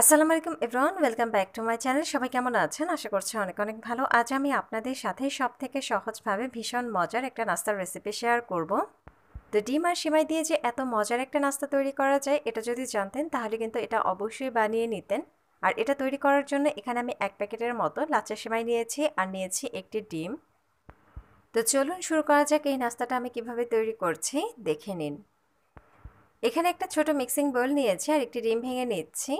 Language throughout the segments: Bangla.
আসসালামু আলাইকুম everyone welcome back to my channel সবাই কেমন আছেন আশা করছি অনেক অনেক ভালো আজ আমি আপনাদের সাথে সব থেকে সহজভাবে ভীষণ মজার একটা নাস্তার রেসিপি শেয়ার করব তো ডিম আর সিমাই দিয়ে যে এত মজার একটা নাস্তা তৈরি করা যায় এটা যদি জানতেন তাহলে কিন্তু এটা অবশ্যই বানিয়ে নিতেন আর এটা তৈরি করার জন্য এখানে আমি এক প্যাকেটের মতো লাচা সিমাই নিয়েছি আর নিয়েছি একটি ডিম তো চলুন শুরু করা যাক এই নাস্তাটা আমি কিভাবে তৈরি করছি দেখে নিন এখানে একটা ছোট মিক্সিং বোল নিয়েছি আর একটি ডিম ভেঙে নিচ্ছি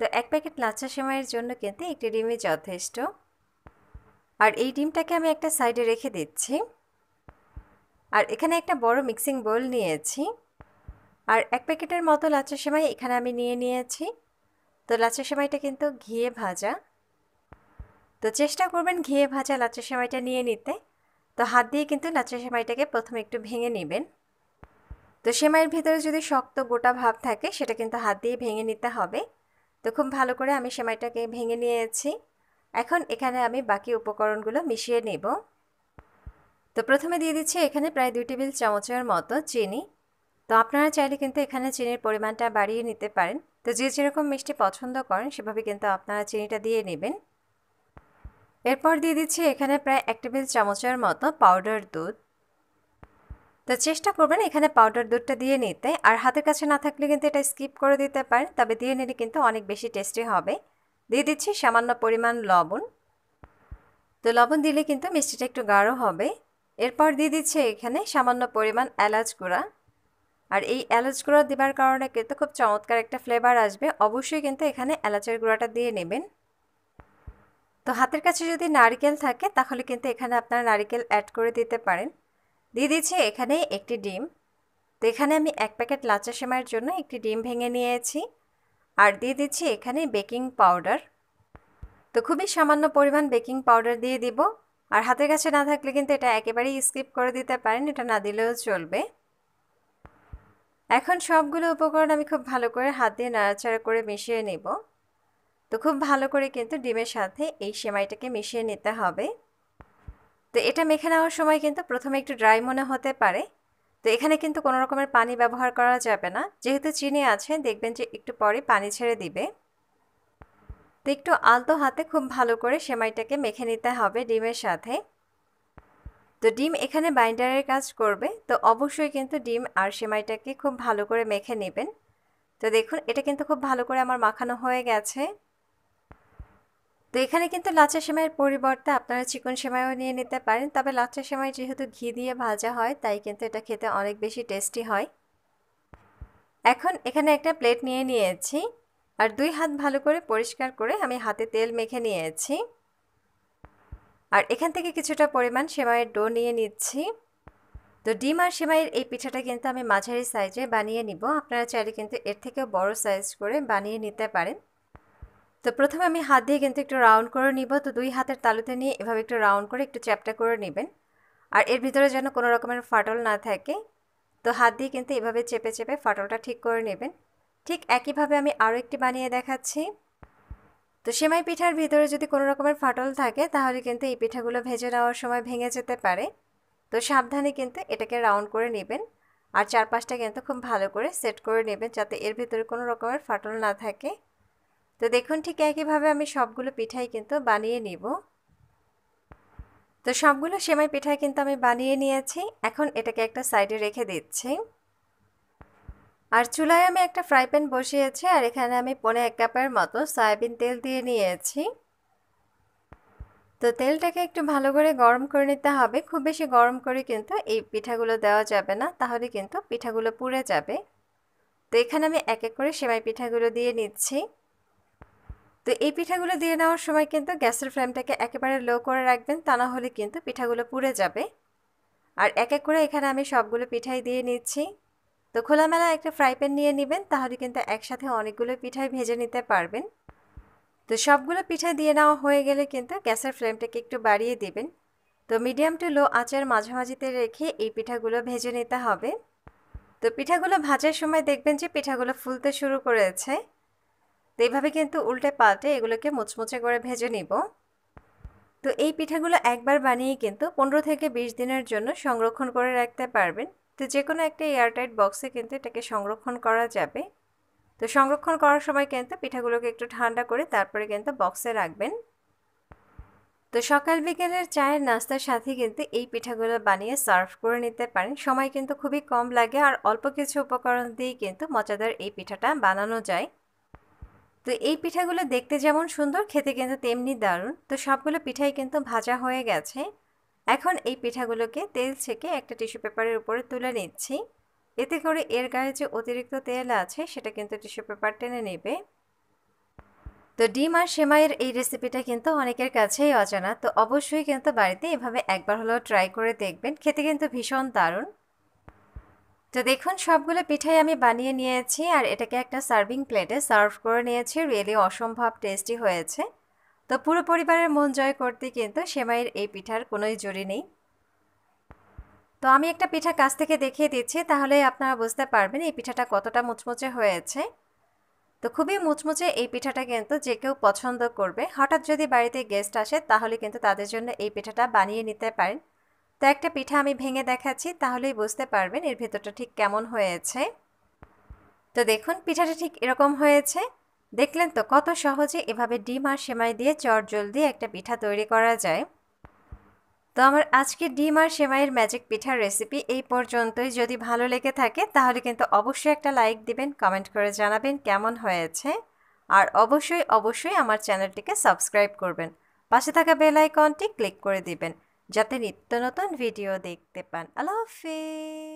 তো এক প্যাকেট লাচ্ছা সেমাইয়ের জন্য কিন্তু একটি ডিমই যথেষ্ট আর এই ডিমটাকে আমি একটা সাইডে রেখে দিচ্ছি আর এখানে একটা বড় মিক্সিং বোল নিয়েছি আর এক প্যাকেটের মতো লাচ্ছা সেমাই এখানে আমি নিয়ে নিয়েছি তো লাচ্ছা সেমাইটা কিন্তু ঘিয়ে ভাজা তো চেষ্টা করবেন ঘিয়ে ভাজা লাচ্ছা সেমাইটা নিয়ে নিতে তো হাত দিয়ে কিন্তু লাচ্ছা সেমাইটাকে প্রথমে একটু ভেঙে নেবেন তো সেমাইয়ের ভিতরে যদি শক্ত গোটা ভাব থাকে সেটা কিন্তু হাত দিয়ে ভেঙে নিতে হবে তো খুব ভালো করে আমি সেমাইটাকে ভেঙে নিয়েছি এখন এখানে আমি বাকি উপকরণগুলো মিশিয়ে নেব তো প্রথমে দিয়ে দিচ্ছি এখানে প্রায় দুই টেবিল চামচের মতো চিনি তো আপনারা চাইলে কিন্তু এখানে চিনির পরিমাণটা বাড়িয়ে নিতে পারেন তো যে যেরকম মিষ্টি পছন্দ করেন সেভাবে কিন্তু আপনারা চিনিটা দিয়ে নেবেন এরপর দিয়ে দিচ্ছি এখানে প্রায় এক টেবিল চামচের মতো পাউডার দুধ তো চেষ্টা করবেন এখানে পাউডার দুধটা দিয়ে নিতে আর হাতের কাছে না থাকলে কিন্তু এটা স্কিপ করে দিতে পারেন তবে দিয়ে নিলে কিন্তু অনেক বেশি টেস্টি হবে দিয়ে দিচ্ছি সামান্য পরিমাণ লবণ তো লবণ দিলে কিন্তু মিষ্টিটা একটু গাঢ় হবে এরপর দিয়ে দিচ্ছে এখানে সামান্য পরিমাণ এলাচ গুঁড়া আর এই এলাচ গুঁড়া দেবার কারণে কিন্তু খুব চমৎকার একটা ফ্লেভার আসবে অবশ্যই কিন্তু এখানে এলাচের গুঁড়াটা দিয়ে নেবেন তো হাতের কাছে যদি নারিকেল থাকে তাহলে কিন্তু এখানে আপনারা নারিকেল অ্যাড করে দিতে পারেন দিয়ে দিচ্ছি এখানে একটি ডিম তো এখানে আমি এক প্যাকেট লাচা সেমাইয়ের জন্য একটি ডিম ভেঙে নিয়েছি আর দিয়ে দিচ্ছি এখানে বেকিং পাউডার তো খুবই সামান্য পরিমাণ বেকিং পাউডার দিয়ে দিব আর হাতের কাছে না থাকলে কিন্তু এটা একেবারেই স্কিপ করে দিতে পারেন এটা না দিলেও চলবে এখন সবগুলো উপকরণ আমি খুব ভালো করে হাত দিয়ে নাড়াচাড়া করে মিশিয়ে নেব তো খুব ভালো করে কিন্তু ডিমের সাথে এই সেমাইটাকে মিশিয়ে নিতে হবে তো এটা মেখে নেওয়ার সময় কিন্তু প্রথমে একটু ড্রাই মনে হতে পারে তো এখানে কিন্তু কোনো রকমের পানি ব্যবহার করা যাবে না যেহেতু চিনি আছে দেখবেন যে একটু পরে পানি ছেড়ে দিবে তো একটু আলতো হাতে খুব ভালো করে সেমাইটাকে মেখে নিতে হবে ডিমের সাথে তো ডিম এখানে বাইন্ডারের কাজ করবে তো অবশ্যই কিন্তু ডিম আর সেমাইটাকে খুব ভালো করে মেখে নেবেন তো দেখুন এটা কিন্তু খুব ভালো করে আমার মাখানো হয়ে গেছে তো এখানে কিন্তু লাচা সেমাইয়ের পরিবর্তে আপনারা চিকন সেমাইও নিয়ে নিতে পারেন তবে লাচা সেমাই যেহেতু ঘি দিয়ে ভাজা হয় তাই কিন্তু এটা খেতে অনেক বেশি টেস্টি হয় এখন এখানে একটা প্লেট নিয়ে নিয়েছি আর দুই হাত ভালো করে পরিষ্কার করে আমি হাতে তেল মেখে নিয়েছি আর এখান থেকে কিছুটা পরিমাণ সেমাইয়ের ডো নিয়ে নিচ্ছি তো ডিম আর সেমাইয়ের এই পিঠাটা কিন্তু আমি মাঝারি সাইজে বানিয়ে নিব আপনারা চাইলে কিন্তু এর থেকেও বড় সাইজ করে বানিয়ে নিতে পারেন তো প্রথমে আমি হাত দিয়ে কিন্তু একটু রাউন্ড করে নিব তো দুই হাতের তালুতে নিয়ে এভাবে একটু রাউন্ড করে একটু চ্যাপটা করে নেবেন আর এর ভিতরে যেন কোনো রকমের ফাটল না থাকে তো হাত দিয়ে কিন্তু এভাবে চেপে চেপে ফাটলটা ঠিক করে নেবেন ঠিক একইভাবে আমি আরও একটি বানিয়ে দেখাচ্ছি তো সেমাই পিঠার ভিতরে যদি কোনো রকমের ফাটল থাকে তাহলে কিন্তু এই পিঠাগুলো ভেজে নেওয়ার সময় ভেঙে যেতে পারে তো সাবধানে কিন্তু এটাকে রাউন্ড করে নেবেন আর চারপাশটা কিন্তু খুব ভালো করে সেট করে নেবেন যাতে এর ভিতরে কোনো রকমের ফাটল না থাকে তো দেখুন ঠিক একইভাবে আমি সবগুলো পিঠাই কিন্তু বানিয়ে নিব তো সবগুলো সেমাই পিঠাই কিন্তু আমি বানিয়ে নিয়েছি এখন এটাকে একটা সাইডে রেখে দিচ্ছি আর চুলায় আমি একটা ফ্রাই প্যান বসিয়েছি আর এখানে আমি পনে এক কাপের মতো সয়াবিন তেল দিয়ে নিয়েছি তো তেলটাকে একটু ভালো করে গরম করে নিতে হবে খুব বেশি গরম করে কিন্তু এই পিঠাগুলো দেওয়া যাবে না তাহলে কিন্তু পিঠাগুলো পুড়ে যাবে তো এখানে আমি এক এক করে সেমাই পিঠাগুলো দিয়ে নিচ্ছি তো এই পিঠাগুলো দিয়ে নেওয়ার সময় কিন্তু গ্যাসের ফ্লেমটাকে একেবারে লো করে রাখবেন তা না হলে কিন্তু পিঠাগুলো পুড়ে যাবে আর এক এক করে এখানে আমি সবগুলো পিঠাই দিয়ে নিচ্ছি তো খোলামেলা একটা ফ্রাই প্যান নিয়ে নেবেন তাহলে কিন্তু একসাথে অনেকগুলো পিঠাই ভেজে নিতে পারবেন তো সবগুলো পিঠা দিয়ে নেওয়া হয়ে গেলে কিন্তু গ্যাসের ফ্লেমটাকে একটু বাড়িয়ে দেবেন তো মিডিয়াম টু লো আঁচের মাঝামাঝিতে রেখে এই পিঠাগুলো ভেজে নিতে হবে তো পিঠাগুলো ভাজার সময় দেখবেন যে পিঠাগুলো ফুলতে শুরু করেছে তো এইভাবে কিন্তু উল্টে পাল্টে এগুলোকে মুচমুচে করে ভেজে নিব তো এই পিঠাগুলো একবার বানিয়ে কিন্তু পনেরো থেকে বিশ দিনের জন্য সংরক্ষণ করে রাখতে পারবেন তো যে কোনো একটা এয়ারটাইট বক্সে কিন্তু এটাকে সংরক্ষণ করা যাবে তো সংরক্ষণ করার সময় কিন্তু পিঠাগুলোকে একটু ঠান্ডা করে তারপরে কিন্তু বক্সে রাখবেন তো সকাল বিকেলের চায়ের নাস্তার সাথে কিন্তু এই পিঠাগুলো বানিয়ে সার্ভ করে নিতে পারেন সময় কিন্তু খুবই কম লাগে আর অল্প কিছু উপকরণ দিয়ে কিন্তু মজাদার এই পিঠাটা বানানো যায় তো এই পিঠাগুলো দেখতে যেমন সুন্দর খেতে কিন্তু তেমনি দারুণ তো সবগুলো পিঠাই কিন্তু ভাজা হয়ে গেছে এখন এই পিঠাগুলোকে তেল ছেঁকে একটা টিস্যু পেপারের উপরে তুলে নিচ্ছি এতে করে এর গায়ে যে অতিরিক্ত তেল আছে সেটা কিন্তু টিস্যু পেপার টেনে নেবে তো ডিম আর সেমাইয়ের এই রেসিপিটা কিন্তু অনেকের কাছেই অজানা তো অবশ্যই কিন্তু বাড়িতে এভাবে একবার হলেও ট্রাই করে দেখবেন খেতে কিন্তু ভীষণ দারুণ তো দেখুন সবগুলো পিঠাই আমি বানিয়ে নিয়েছি আর এটাকে একটা সার্ভিং প্লেটে সার্ভ করে নিয়েছি রিয়েলি অসম্ভব টেস্টি হয়েছে তো পুরো পরিবারের মন জয় করতে কিন্তু সেমাইয়ের এই পিঠার কোনোই জরি নেই তো আমি একটা পিঠা কাছ থেকে দেখিয়ে দিচ্ছি তাহলে আপনারা বুঝতে পারবেন এই পিঠাটা কতটা মুচমুচে হয়েছে তো খুবই মুচমুচে এই পিঠাটা কিন্তু যে কেউ পছন্দ করবে হঠাৎ যদি বাড়িতে গেস্ট আসে তাহলে কিন্তু তাদের জন্য এই পিঠাটা বানিয়ে নিতে পারেন তো একটা পিঠা আমি ভেঙে দেখাচ্ছি তাহলেই বুঝতে পারবেন এর ভেতরটা ঠিক কেমন হয়েছে তো দেখুন পিঠাটা ঠিক এরকম হয়েছে দেখলেন তো কত সহজে এভাবে ডিম আর সেমাই দিয়ে দিয়ে একটা পিঠা তৈরি করা যায় তো আমার আজকে ডিম আর সেমাইয়ের ম্যাজিক পিঠার রেসিপি এই পর্যন্তই যদি ভালো লেগে থাকে তাহলে কিন্তু অবশ্যই একটা লাইক দিবেন কমেন্ট করে জানাবেন কেমন হয়েছে আর অবশ্যই অবশ্যই আমার চ্যানেলটিকে সাবস্ক্রাইব করবেন পাশে থাকা বেল আইকনটি ক্লিক করে দিবেন যাতে নিত্য নতুন ভিডিও দেখতে পান আল্লাহ হাফিজ